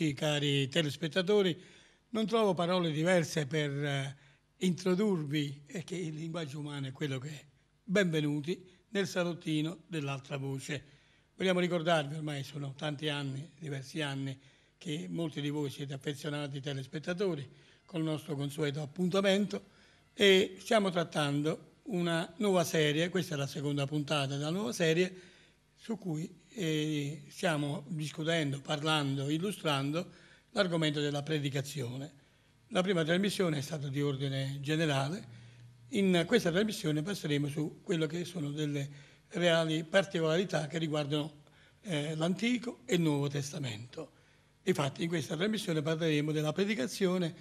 amici, cari telespettatori, non trovo parole diverse per eh, introdurvi, e che il linguaggio umano è quello che è. Benvenuti nel salottino dell'altra voce. Vogliamo ricordarvi, ormai sono tanti anni, diversi anni, che molti di voi siete affezionati telespettatori con il nostro consueto appuntamento e stiamo trattando una nuova serie, questa è la seconda puntata della nuova serie, su cui stiamo discutendo, parlando, illustrando l'argomento della predicazione. La prima trasmissione è stata di ordine generale, in questa trasmissione passeremo su quello che sono delle reali particolarità che riguardano eh, l'Antico e il Nuovo Testamento. Infatti in questa trasmissione parleremo della predicazione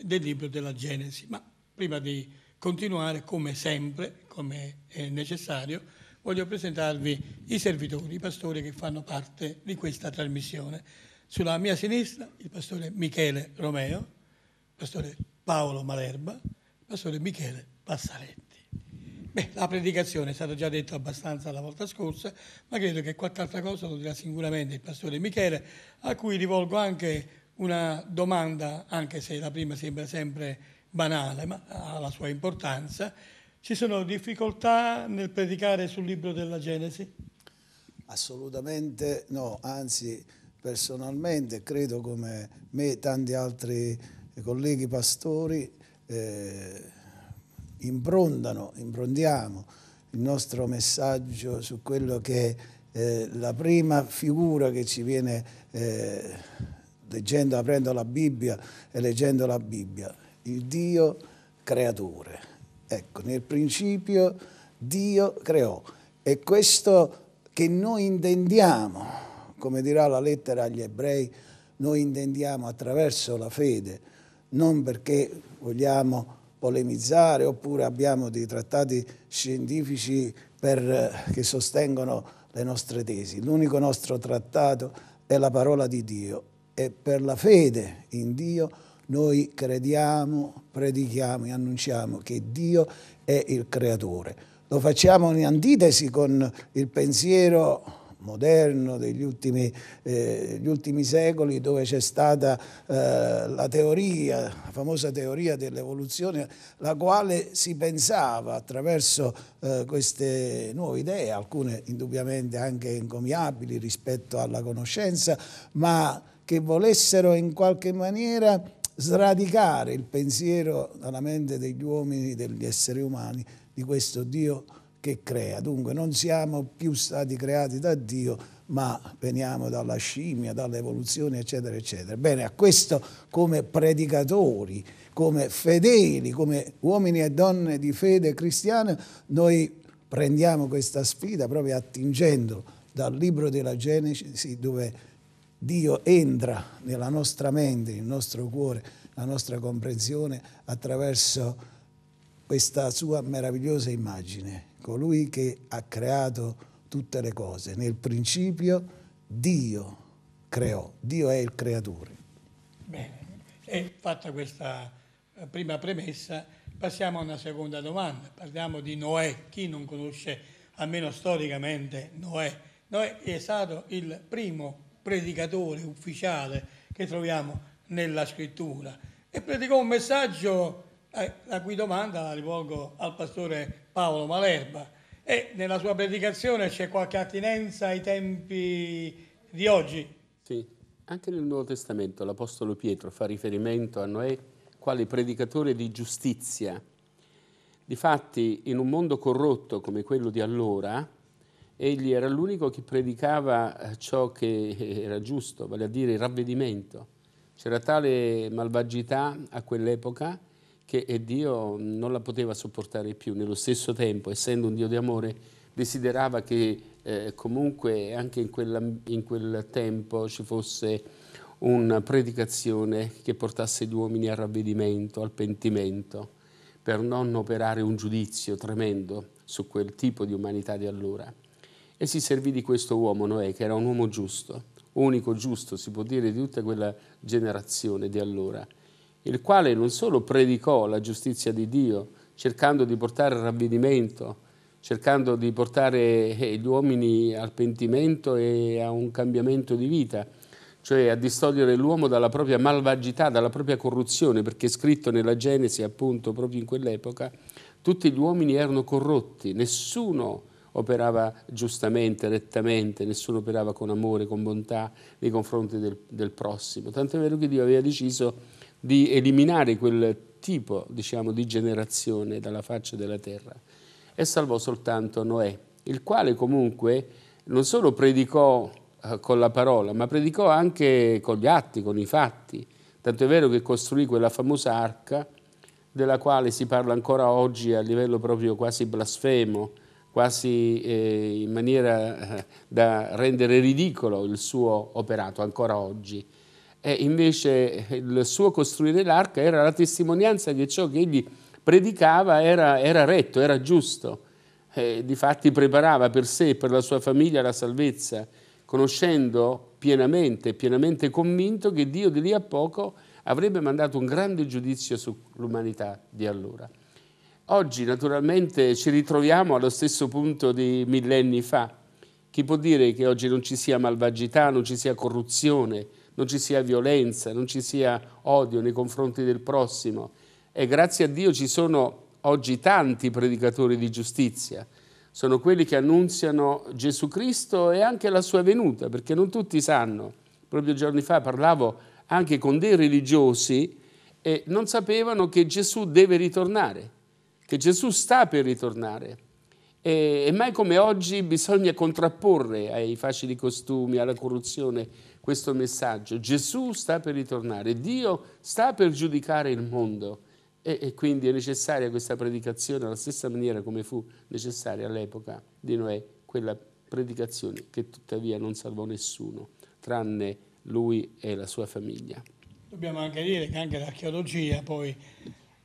del libro della Genesi, ma prima di continuare, come sempre, come è necessario, voglio presentarvi i servitori, i pastori che fanno parte di questa trasmissione. Sulla mia sinistra il pastore Michele Romeo, il pastore Paolo Malerba, il pastore Michele Passaretti. Beh, la predicazione è stata già detta abbastanza la volta scorsa, ma credo che qualche altra cosa lo dirà sicuramente il pastore Michele, a cui rivolgo anche una domanda, anche se la prima sembra sempre banale, ma ha la sua importanza ci sono difficoltà nel predicare sul libro della Genesi? Assolutamente no, anzi personalmente credo come me e tanti altri colleghi pastori eh, improntano, improntiamo il nostro messaggio su quello che è eh, la prima figura che ci viene eh, leggendo, aprendo la Bibbia e leggendo la Bibbia, il Dio creatore Ecco, nel principio Dio creò e questo che noi intendiamo, come dirà la lettera agli ebrei, noi intendiamo attraverso la fede, non perché vogliamo polemizzare oppure abbiamo dei trattati scientifici per, eh, che sostengono le nostre tesi. L'unico nostro trattato è la parola di Dio e per la fede in Dio noi crediamo, predichiamo e annunciamo che Dio è il creatore. Lo facciamo in antitesi con il pensiero moderno degli ultimi, eh, ultimi secoli dove c'è stata eh, la teoria, la famosa teoria dell'evoluzione, la quale si pensava attraverso eh, queste nuove idee, alcune indubbiamente anche encomiabili rispetto alla conoscenza, ma che volessero in qualche maniera sradicare il pensiero dalla mente degli uomini, degli esseri umani, di questo Dio che crea. Dunque non siamo più stati creati da Dio, ma veniamo dalla scimmia, dall'evoluzione, eccetera, eccetera. Bene, a questo come predicatori, come fedeli, come uomini e donne di fede cristiana, noi prendiamo questa sfida proprio attingendo dal libro della Genesi dove Dio entra nella nostra mente, nel nostro cuore, nella nostra comprensione attraverso questa sua meravigliosa immagine, colui che ha creato tutte le cose. Nel principio Dio creò, Dio è il creatore. Bene, e fatta questa eh, prima premessa, passiamo a una seconda domanda. Parliamo di Noè, chi non conosce almeno storicamente Noè? Noè è stato il primo predicatore ufficiale che troviamo nella scrittura e predicò un messaggio eh, la cui domanda la rivolgo al pastore Paolo Malerba e nella sua predicazione c'è qualche attinenza ai tempi di oggi? Sì, anche nel Nuovo Testamento l'Apostolo Pietro fa riferimento a Noè quale predicatore di giustizia. Difatti, in un mondo corrotto come quello di allora, egli era l'unico che predicava eh, ciò che eh, era giusto, vale a dire il ravvedimento. C'era tale malvagità a quell'epoca che eh, Dio non la poteva sopportare più. Nello stesso tempo, essendo un Dio di amore, desiderava che eh, comunque anche in, quella, in quel tempo ci fosse una predicazione che portasse gli uomini al ravvedimento, al pentimento, per non operare un giudizio tremendo su quel tipo di umanità di allora e si servì di questo uomo Noè, che era un uomo giusto, unico giusto, si può dire, di tutta quella generazione di allora, il quale non solo predicò la giustizia di Dio, cercando di portare il ravvedimento, cercando di portare eh, gli uomini al pentimento e a un cambiamento di vita, cioè a distogliere l'uomo dalla propria malvagità, dalla propria corruzione, perché scritto nella Genesi, appunto, proprio in quell'epoca, tutti gli uomini erano corrotti, nessuno operava giustamente, rettamente, nessuno operava con amore, con bontà nei confronti del, del prossimo. Tanto è vero che Dio aveva deciso di eliminare quel tipo diciamo, di generazione dalla faccia della terra e salvò soltanto Noè, il quale comunque non solo predicò eh, con la parola, ma predicò anche con gli atti, con i fatti. Tanto è vero che costruì quella famosa arca della quale si parla ancora oggi a livello proprio quasi blasfemo, quasi eh, in maniera eh, da rendere ridicolo il suo operato ancora oggi. E invece eh, il suo costruire l'arca era la testimonianza che ciò che egli predicava era, era retto, era giusto. Eh, difatti preparava per sé e per la sua famiglia la salvezza, conoscendo pienamente, pienamente convinto che Dio di lì a poco avrebbe mandato un grande giudizio sull'umanità di allora. Oggi naturalmente ci ritroviamo allo stesso punto di millenni fa. Chi può dire che oggi non ci sia malvagità, non ci sia corruzione, non ci sia violenza, non ci sia odio nei confronti del prossimo? E grazie a Dio ci sono oggi tanti predicatori di giustizia. Sono quelli che annunziano Gesù Cristo e anche la sua venuta, perché non tutti sanno. Proprio giorni fa parlavo anche con dei religiosi e non sapevano che Gesù deve ritornare che Gesù sta per ritornare. E, e mai come oggi bisogna contrapporre ai facili costumi, alla corruzione, questo messaggio. Gesù sta per ritornare, Dio sta per giudicare il mondo e, e quindi è necessaria questa predicazione alla stessa maniera come fu necessaria all'epoca di Noè, quella predicazione che tuttavia non salvò nessuno, tranne lui e la sua famiglia. Dobbiamo anche dire che anche l'archeologia poi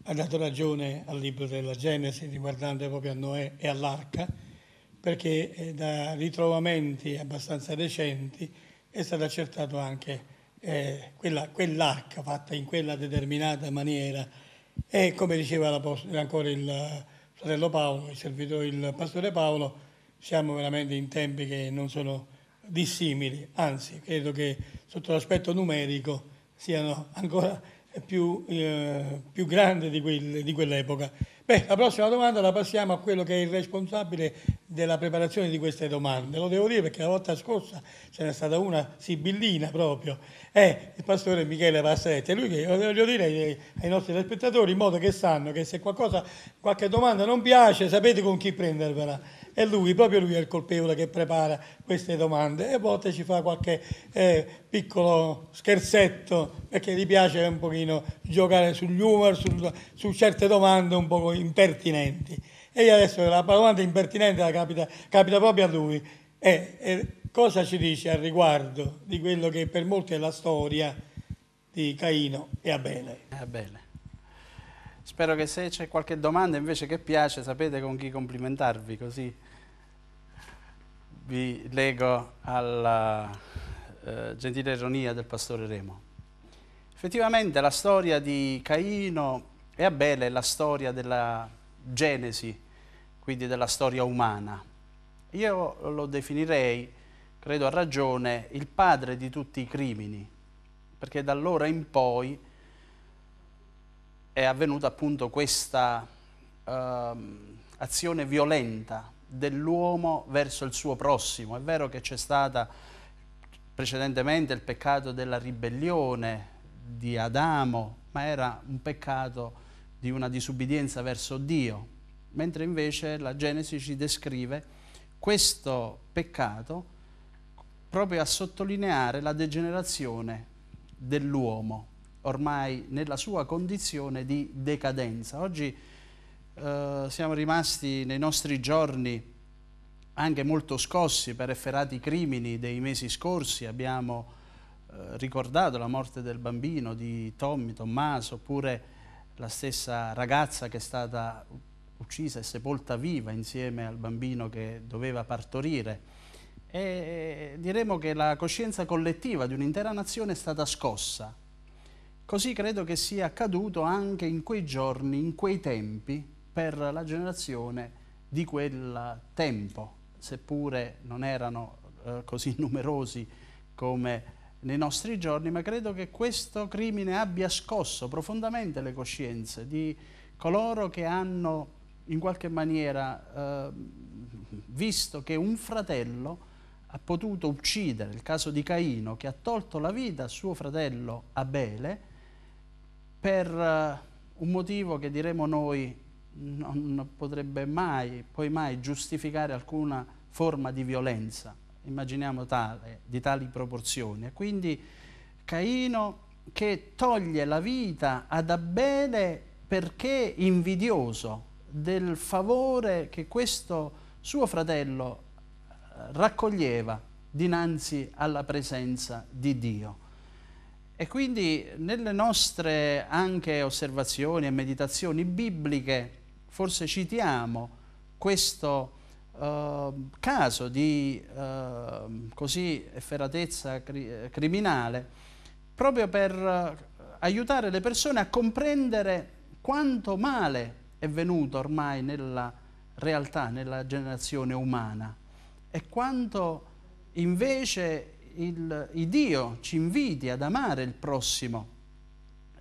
ha dato ragione al libro della Genesi riguardante proprio a Noè e all'arca, perché eh, da ritrovamenti abbastanza recenti è stato accertato anche eh, quella, quell'arca fatta in quella determinata maniera e come diceva ancora il fratello Paolo, il servitore, il pastore Paolo, siamo veramente in tempi che non sono dissimili, anzi credo che sotto l'aspetto numerico siano ancora più, eh, più grande di, quel, di quell'epoca. Beh, la prossima domanda la passiamo a quello che è il responsabile della preparazione di queste domande. Lo devo dire perché la volta scorsa ce n'è stata una sibillina proprio. È il pastore Michele Passetti. Lui che voglio dire ai, ai nostri spettatori in modo che sanno che se qualcosa, qualche domanda non piace sapete con chi prendervela è lui, proprio lui è il colpevole che prepara queste domande e a volte ci fa qualche eh, piccolo scherzetto perché gli piace un pochino giocare sugli humor, sul, su certe domande un po' impertinenti. E io adesso la domanda impertinente la capita, capita proprio a lui. E, e cosa ci dice al riguardo di quello che per molti è la storia di Caino e Abele? Eh, Abele. Spero che se c'è qualche domanda invece che piace sapete con chi complimentarvi così vi leggo alla eh, gentile ironia del pastore Remo. Effettivamente la storia di Caino e Abele è la storia della genesi, quindi della storia umana. Io lo definirei, credo a ragione, il padre di tutti i crimini, perché da allora in poi è avvenuta appunto questa eh, azione violenta dell'uomo verso il suo prossimo. È vero che c'è stata precedentemente il peccato della ribellione di Adamo, ma era un peccato di una disubbidienza verso Dio, mentre invece la Genesi ci descrive questo peccato proprio a sottolineare la degenerazione dell'uomo, ormai nella sua condizione di decadenza. Oggi eh, siamo rimasti nei nostri giorni anche molto scossi per efferati crimini dei mesi scorsi, abbiamo eh, ricordato la morte del bambino di Tommy, Tommaso, oppure la stessa ragazza che è stata uccisa e sepolta viva insieme al bambino che doveva partorire. E eh, diremo che la coscienza collettiva di un'intera nazione è stata scossa. Così credo che sia accaduto anche in quei giorni, in quei tempi, per la generazione di quel tempo, seppure non erano eh, così numerosi come nei nostri giorni, ma credo che questo crimine abbia scosso profondamente le coscienze di coloro che hanno in qualche maniera eh, visto che un fratello ha potuto uccidere, il caso di Caino, che ha tolto la vita a suo fratello Abele per eh, un motivo che diremo noi non potrebbe mai, poi mai giustificare alcuna forma di violenza, immaginiamo tale, di tali proporzioni. E quindi Caino che toglie la vita ad Abele perché invidioso del favore che questo suo fratello eh, raccoglieva dinanzi alla presenza di Dio. E quindi nelle nostre anche osservazioni e meditazioni bibliche forse citiamo questo eh, caso di eh, così efferatezza cri criminale proprio per eh, aiutare le persone a comprendere quanto male è venuto ormai nella realtà, nella generazione umana e quanto invece il, il Dio ci inviti ad amare il prossimo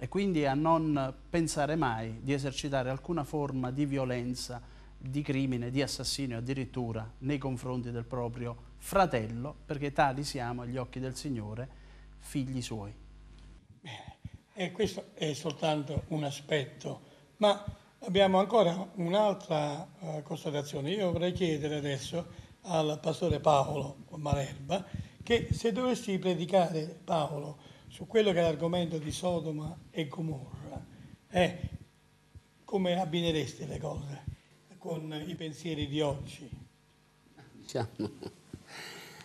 e quindi a non pensare mai di esercitare alcuna forma di violenza, di crimine, di assassino addirittura nei confronti del proprio fratello, perché tali siamo agli occhi del Signore, figli suoi. Bene, eh, e questo è soltanto un aspetto, ma abbiamo ancora un'altra uh, constatazione. Io vorrei chiedere adesso al pastore Paolo Malerba che se dovessi predicare Paolo, su quello che è l'argomento di Sodoma e Gomorra è eh, come abbinereste le cose con i pensieri di oggi? Diciamo,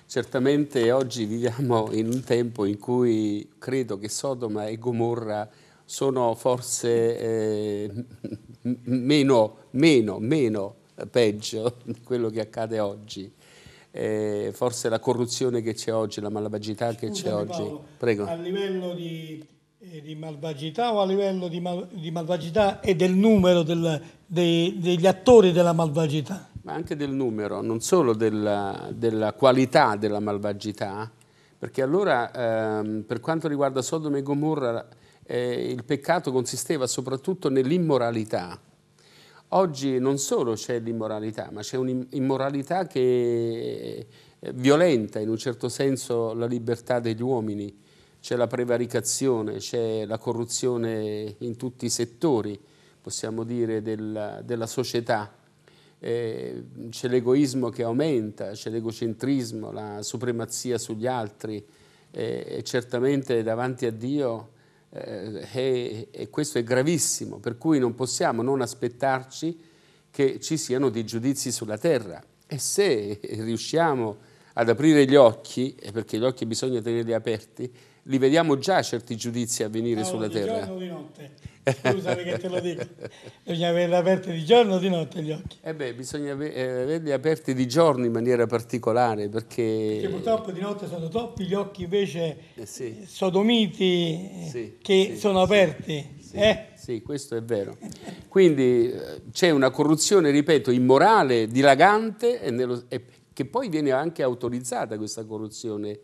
certamente oggi viviamo in un tempo in cui credo che Sodoma e Gomorra sono forse eh, meno, meno, meno eh, peggio di quello che accade oggi eh, forse la corruzione che c'è oggi, la malvagità che c'è oggi. Prego. A livello di, eh, di, malvagità o a livello di, mal, di malvagità e del numero del, dei, degli attori della malvagità? Ma anche del numero, non solo della, della qualità della malvagità, perché allora ehm, per quanto riguarda Sodome e Gomorra eh, il peccato consisteva soprattutto nell'immoralità Oggi non solo c'è l'immoralità, ma c'è un'immoralità che eh, violenta in un certo senso la libertà degli uomini, c'è la prevaricazione, c'è la corruzione in tutti i settori, possiamo dire, della, della società, eh, c'è l'egoismo che aumenta, c'è l'egocentrismo, la supremazia sugli altri eh, e certamente davanti a Dio eh, eh, e, e questo è gravissimo, per cui non possiamo non aspettarci che ci siano dei giudizi sulla terra. E se riusciamo ad aprire gli occhi, perché gli occhi bisogna tenerli aperti, li vediamo già certi giudizi avvenire no, sulla terra. Giorno di notte. Scusami che te lo dico. Bisogna averli aperti di giorno o di notte gli occhi? Eh beh, bisogna eh, averli aperti di giorno in maniera particolare perché... perché purtroppo di notte sono troppi gli occhi invece eh sì. Eh, sodomiti eh, sì, che sì, sono aperti. Eh? Sì, questo è vero. Quindi c'è una corruzione, ripeto, immorale, dilagante e, nello, e che poi viene anche autorizzata questa corruzione,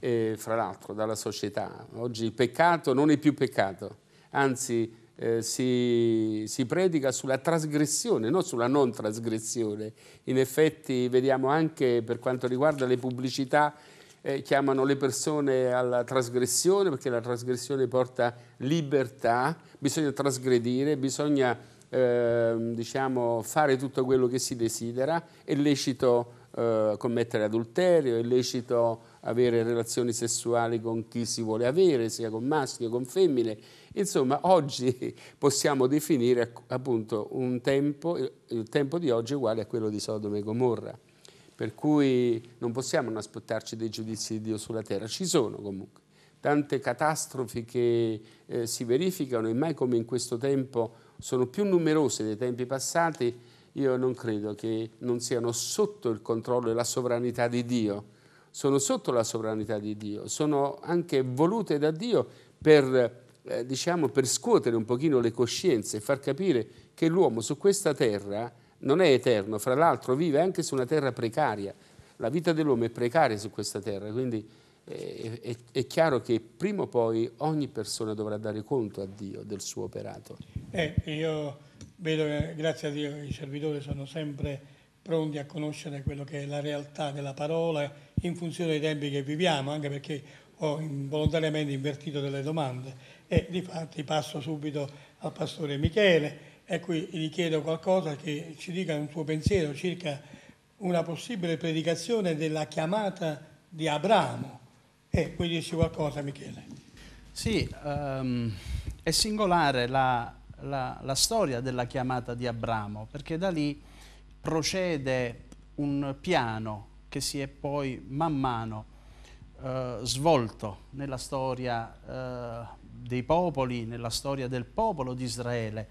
eh, fra l'altro, dalla società. Oggi il peccato non è più peccato, anzi eh, si, si, predica sulla trasgressione, non sulla non trasgressione. In effetti vediamo anche per quanto riguarda le pubblicità, eh, chiamano le persone alla trasgressione perché la trasgressione porta libertà, bisogna trasgredire, bisogna eh, diciamo, fare tutto quello che si desidera, è lecito eh, commettere adulterio, è lecito avere relazioni sessuali con chi si vuole avere, sia con maschi che con femmine. Insomma, oggi possiamo definire ecco, appunto un tempo, il tempo di oggi è uguale a quello di Sodome e Gomorra. Per cui non possiamo aspettarci dei giudizi di Dio sulla terra, ci sono comunque. Tante catastrofi che eh, si verificano e mai come in questo tempo sono più numerose dei tempi passati, io non credo che non siano sotto il controllo e la sovranità di Dio sono sotto la sovranità di Dio, sono anche volute da Dio per, eh, diciamo, per scuotere un pochino le coscienze e far capire che l'uomo su questa terra non è eterno, fra l'altro vive anche su una terra precaria, la vita dell'uomo è precaria su questa terra, quindi è, eh, è, è, chiaro che prima o poi ogni persona dovrà dare conto a Dio del suo operato. Eh, io vedo che grazie a Dio i servitori sono sempre pronti a conoscere quello che è la realtà della parola in funzione dei tempi che viviamo, anche perché ho involontariamente invertito delle domande e di fatti passo subito al pastore Michele e qui gli chiedo qualcosa che ci dica un suo pensiero circa una possibile predicazione della chiamata di Abramo. E puoi dirci qualcosa Michele? Sì, um, è singolare la, la, la storia della chiamata di Abramo perché da lì procede un piano che si è poi man mano eh, svolto nella storia eh, dei popoli, nella storia del popolo di Israele.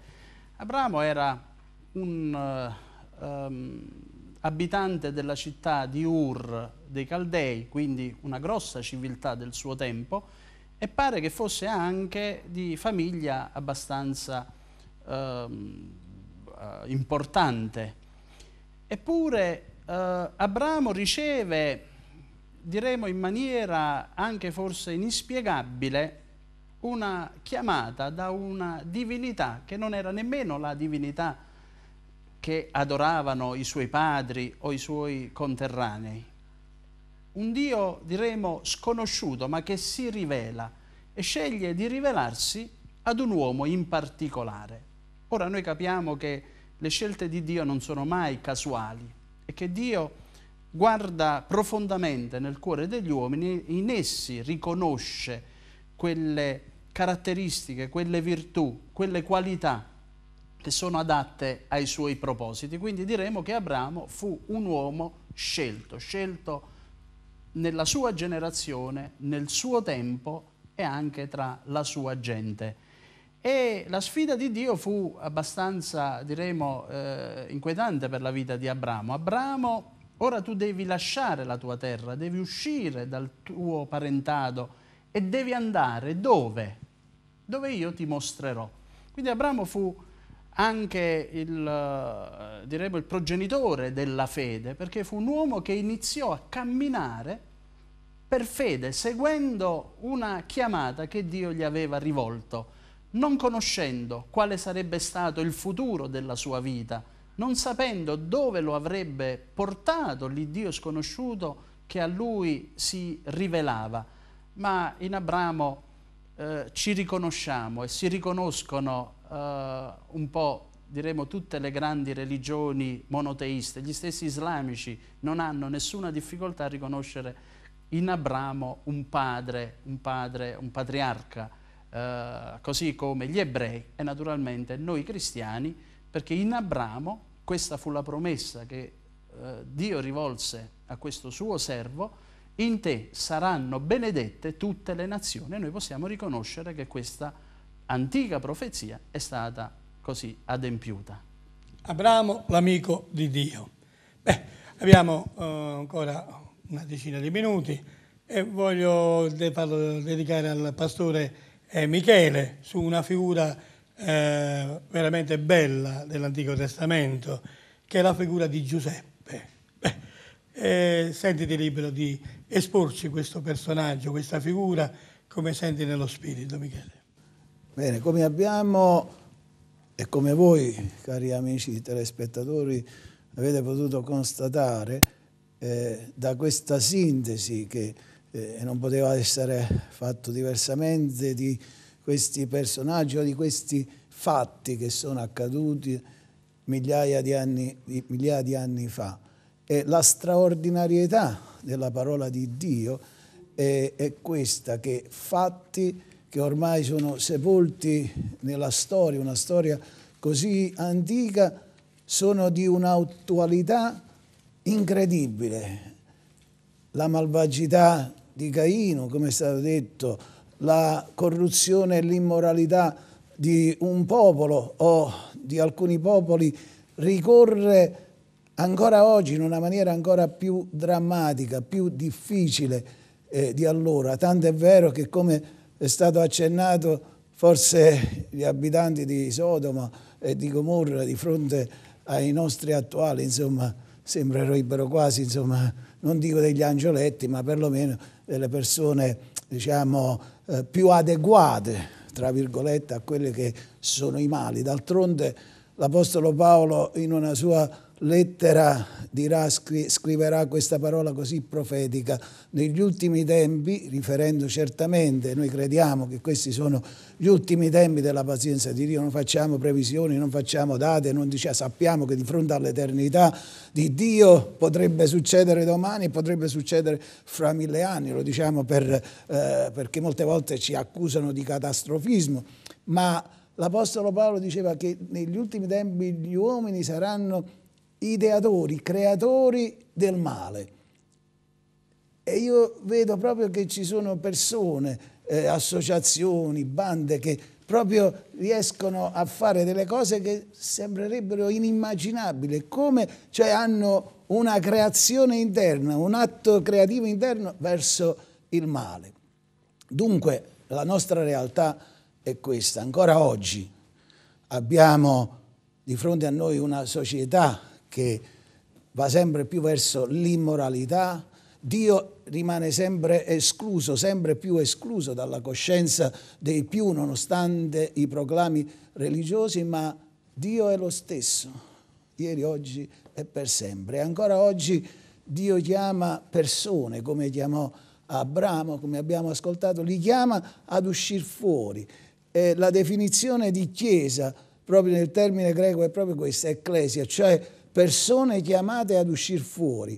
Abramo era un eh, um, abitante della città di Ur dei Caldei, quindi una grossa civiltà del suo tempo, e pare che fosse anche di famiglia abbastanza ehm, eh, importante. Eppure eh, Abramo riceve, diremo in maniera anche forse inspiegabile, una chiamata da una divinità che non era nemmeno la divinità che adoravano i suoi padri o i suoi conterranei. Un Dio, diremo, sconosciuto, ma che si rivela e sceglie di rivelarsi ad un uomo in particolare. Ora noi capiamo che le scelte di Dio non sono mai casuali, e che Dio guarda profondamente nel cuore degli uomini, in essi riconosce quelle caratteristiche, quelle virtù, quelle qualità che sono adatte ai suoi propositi. Quindi diremo che Abramo fu un uomo scelto, scelto nella sua generazione, nel suo tempo e anche tra la sua gente e la sfida di Dio fu abbastanza, diremo, eh, inquietante per la vita di Abramo. Abramo, ora tu devi lasciare la tua terra, devi uscire dal tuo parentado e devi andare dove? Dove io ti mostrerò. Quindi Abramo fu anche il, eh, diremo, il progenitore della fede, perché fu un uomo che iniziò a camminare per fede, seguendo una chiamata che Dio gli aveva rivolto non conoscendo quale sarebbe stato il futuro della sua vita, non sapendo dove lo avrebbe portato l'Iddio sconosciuto che a lui si rivelava. Ma in Abramo eh, ci riconosciamo e si riconoscono eh, un po' diremo tutte le grandi religioni monoteiste, gli stessi islamici non hanno nessuna difficoltà a riconoscere in Abramo un padre, un padre, un patriarca, eh, così come gli ebrei e naturalmente noi cristiani, perché in Abramo questa fu la promessa che eh, Dio rivolse a questo suo servo, in te saranno benedette tutte le nazioni e noi possiamo riconoscere che questa antica profezia è stata così adempiuta. Abramo, l'amico di Dio. Beh, abbiamo eh, ancora una decina di minuti e voglio de- dedicare al pastore è eh, Michele, su una figura eh, veramente bella dell'Antico Testamento, che è la figura di Giuseppe. Beh, eh, sentiti libero di esporci questo personaggio, questa figura, come senti nello spirito, Michele. Bene, come abbiamo e come voi, cari amici telespettatori, avete potuto constatare eh, da questa sintesi che eh, non poteva essere fatto diversamente di questi personaggi o di questi fatti che sono accaduti migliaia di anni, di, migliaia di anni fa. E la straordinarietà della parola di Dio è, è questa, che fatti che ormai sono sepolti nella storia, una storia così antica, sono di un'attualità incredibile. La malvagità di Caino, come è stato detto, la corruzione e l'immoralità di un popolo o di alcuni popoli ricorre ancora oggi in una maniera ancora più drammatica, più difficile eh, di allora. Tanto è vero che come è stato accennato forse gli abitanti di Sodoma e di Gomorra di fronte ai nostri attuali, insomma, sembrerebbero quasi, insomma, non dico degli angioletti, ma perlomeno delle persone diciamo, eh, più adeguate, tra virgolette, a quelli che sono i mali. D'altronde l'Apostolo Paolo in una sua lettera dirà, scri scriverà questa parola così profetica. Negli ultimi tempi, riferendo certamente, noi crediamo che questi sono gli ultimi tempi della pazienza di Dio, non facciamo previsioni, non facciamo date, non diciamo, sappiamo che di fronte all'eternità di Dio potrebbe succedere domani, potrebbe succedere fra mille anni, lo diciamo per, eh, perché molte volte ci accusano di catastrofismo, ma l'Apostolo Paolo diceva che negli ultimi tempi gli uomini saranno ideatori, creatori del male. E io vedo proprio che ci sono persone, eh, associazioni, bande che proprio riescono a fare delle cose che sembrerebbero inimmaginabili, come cioè hanno una creazione interna, un atto creativo interno verso il male. Dunque la nostra realtà è questa, ancora oggi abbiamo di fronte a noi una società che va sempre più verso l'immoralità, Dio rimane sempre escluso, sempre più escluso dalla coscienza dei più, nonostante i proclami religiosi, ma Dio è lo stesso, ieri, oggi e per sempre. E ancora oggi Dio chiama persone, come chiamò Abramo, come abbiamo ascoltato, li chiama ad uscire fuori. E la definizione di chiesa, proprio nel termine greco, è proprio questa, ecclesia, cioè persone chiamate ad uscire fuori.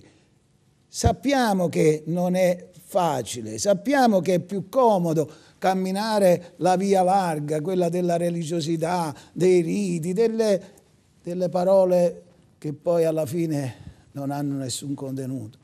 Sappiamo che non è facile, sappiamo che è più comodo camminare la via larga, quella della religiosità, dei riti, delle, delle parole che poi alla fine non hanno nessun contenuto.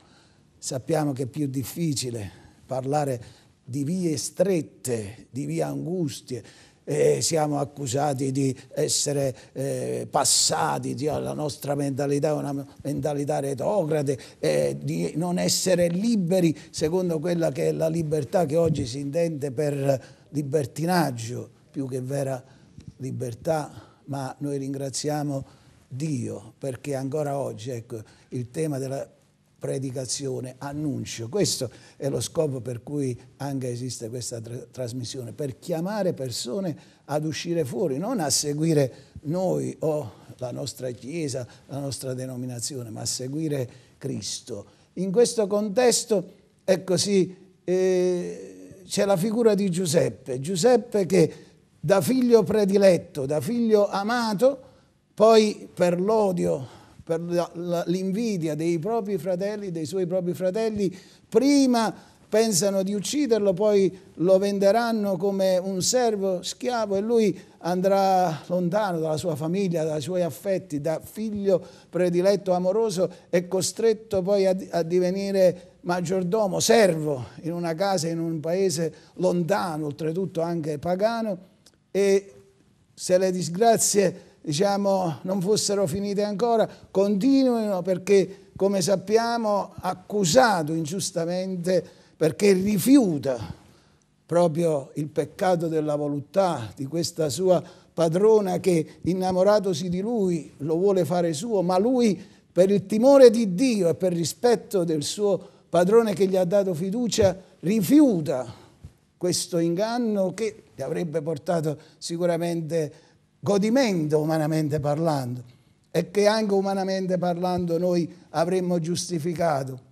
Sappiamo che è più difficile parlare di vie strette, di vie angustie, eh, siamo accusati di essere eh, passati, di, la nostra mentalità è una mentalità retrograde, eh, di non essere liberi secondo quella che è la libertà che oggi si intende per libertinaggio più che vera libertà, ma noi ringraziamo Dio perché ancora oggi ecco, il tema della predicazione, annuncio. Questo è lo scopo per cui anche esiste questa tra trasmissione, per chiamare persone ad uscire fuori, non a seguire noi o la nostra Chiesa, la nostra denominazione, ma a seguire Cristo. In questo contesto, è così, eh, c'è la figura di Giuseppe, Giuseppe che da figlio prediletto, da figlio amato, poi per l'odio per l'invidia dei propri fratelli, dei suoi propri fratelli, prima pensano di ucciderlo, poi lo venderanno come un servo schiavo e lui andrà lontano dalla sua famiglia, dai suoi affetti, da figlio prediletto amoroso è costretto poi a, a divenire maggiordomo, servo in una casa, in un paese lontano, oltretutto anche pagano e se le disgrazie diciamo, non fossero finite ancora, continuino perché, come sappiamo, accusato ingiustamente perché rifiuta proprio il peccato della volontà di questa sua padrona che innamoratosi di lui lo vuole fare suo, ma lui per il timore di Dio e per rispetto del suo padrone che gli ha dato fiducia rifiuta questo inganno che gli avrebbe portato sicuramente godimento umanamente parlando e che anche umanamente parlando noi avremmo giustificato.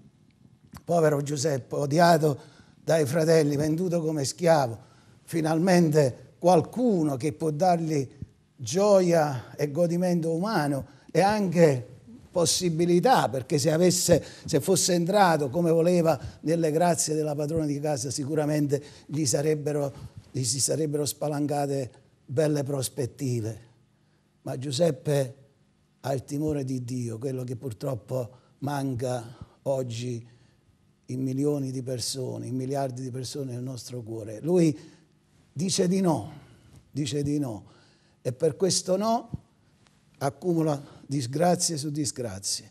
Povero Giuseppe, odiato dai fratelli, venduto come schiavo, finalmente qualcuno che può dargli gioia e godimento umano e anche possibilità, perché se, avesse, se fosse entrato come voleva nelle grazie della padrona di casa sicuramente gli, sarebbero, gli si sarebbero spalancate belle prospettive, ma Giuseppe ha il timore di Dio, quello che purtroppo manca oggi in milioni di persone, in miliardi di persone nel nostro cuore. Lui dice di no, dice di no e per questo no accumula disgrazie su disgrazie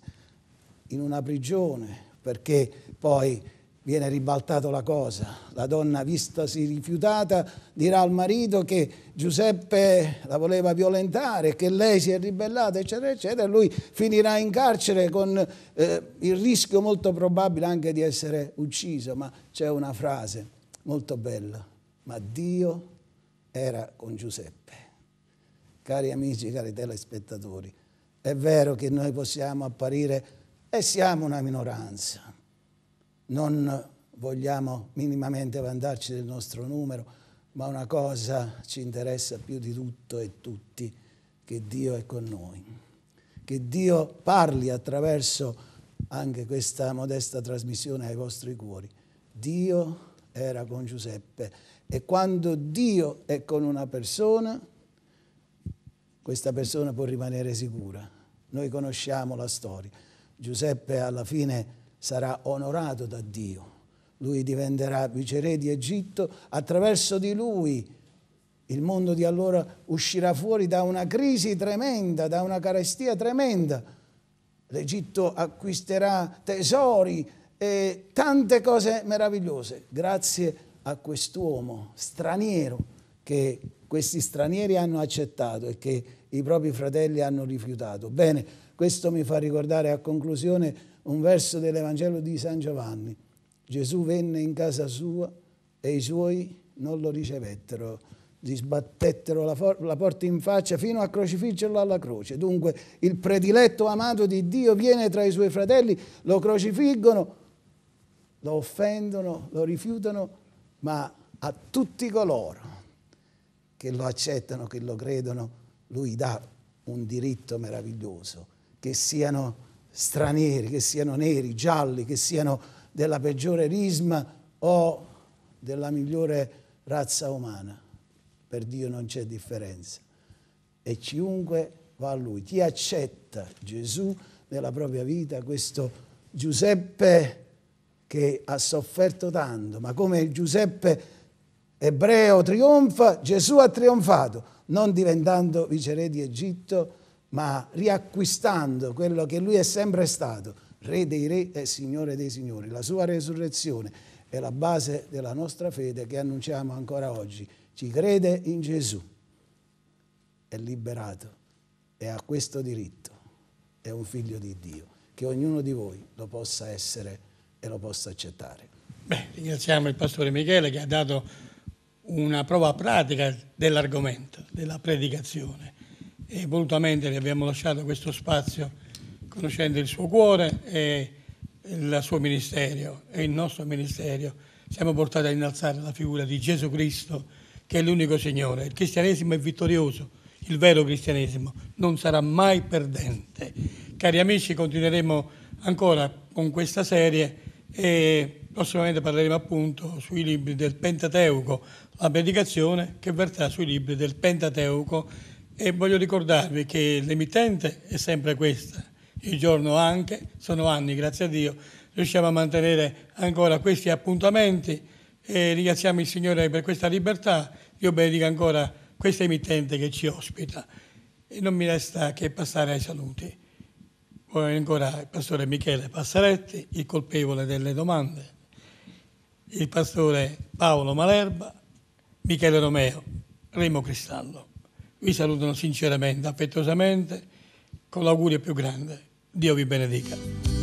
in una prigione perché poi viene ribaltato la cosa. La donna, vistasi rifiutata, dirà al marito che Giuseppe la voleva violentare, che lei si è ribellata, eccetera, eccetera, e lui finirà in carcere con eh, il rischio molto probabile anche di essere ucciso. Ma c'è una frase molto bella, ma Dio era con Giuseppe. Cari amici, cari telespettatori, è vero che noi possiamo apparire e siamo una minoranza non vogliamo minimamente vantarci del nostro numero, ma una cosa ci interessa più di tutto e tutti, che Dio è con noi. Che Dio parli attraverso anche questa modesta trasmissione ai vostri cuori. Dio era con Giuseppe e quando Dio è con una persona, questa persona può rimanere sicura. Noi conosciamo la storia. Giuseppe alla fine sarà onorato da Dio. Lui diventerà viceré di Egitto, attraverso di lui il mondo di allora uscirà fuori da una crisi tremenda, da una carestia tremenda. L'Egitto acquisterà tesori e tante cose meravigliose grazie a quest'uomo straniero che questi stranieri hanno accettato e che i propri fratelli hanno rifiutato. Bene, questo mi fa ricordare a conclusione un verso dell'Evangelo di San Giovanni. Gesù venne in casa sua e i suoi non lo ricevettero, gli sbattettero la, la, porta in faccia fino a crocifiggerlo alla croce. Dunque il prediletto amato di Dio viene tra i suoi fratelli, lo crocifiggono, lo offendono, lo rifiutano, ma a tutti coloro che lo accettano, che lo credono, lui dà un diritto meraviglioso, che siano stranieri, che siano neri, gialli, che siano della peggiore risma o della migliore razza umana. Per Dio non c'è differenza. E chiunque va a Lui, chi accetta Gesù nella propria vita, questo Giuseppe che ha sofferto tanto, ma come Giuseppe Ebreo trionfa, Gesù ha trionfato, non diventando viceré di Egitto, ma riacquistando quello che lui è sempre stato, re dei re e signore dei signori. La sua resurrezione è la base della nostra fede che annunciamo ancora oggi. Ci crede in Gesù è liberato e ha questo diritto, è un figlio di Dio, che ognuno di voi lo possa essere e lo possa accettare. Beh, ringraziamo il pastore Michele che ha dato una prova pratica dell'argomento, della predicazione. E volutamente le abbiamo lasciato questo spazio conoscendo il suo cuore e il suo ministero e il nostro ministero. Siamo portati a innalzare la figura di Gesù Cristo, che è l'unico Signore. Il cristianesimo è vittorioso, il vero cristianesimo non sarà mai perdente. Cari amici, continueremo ancora con questa serie. E prossimamente parleremo appunto sui libri del Pentateuco, la predicazione che verrà sui libri del Pentateuco e voglio ricordarvi che l'emittente è sempre questa, il giorno anche, sono anni grazie a Dio, riusciamo a mantenere ancora questi appuntamenti e ringraziamo il Signore per questa libertà, Dio benedica ancora questa emittente che ci ospita e non mi resta che passare ai saluti. Poi ancora il pastore Michele Passaretti, il colpevole delle domande il pastore Paolo Malerba, Michele Romeo, Remo Cristallo. Vi salutano sinceramente, affettuosamente, con l'augurio più grande. Dio vi benedica.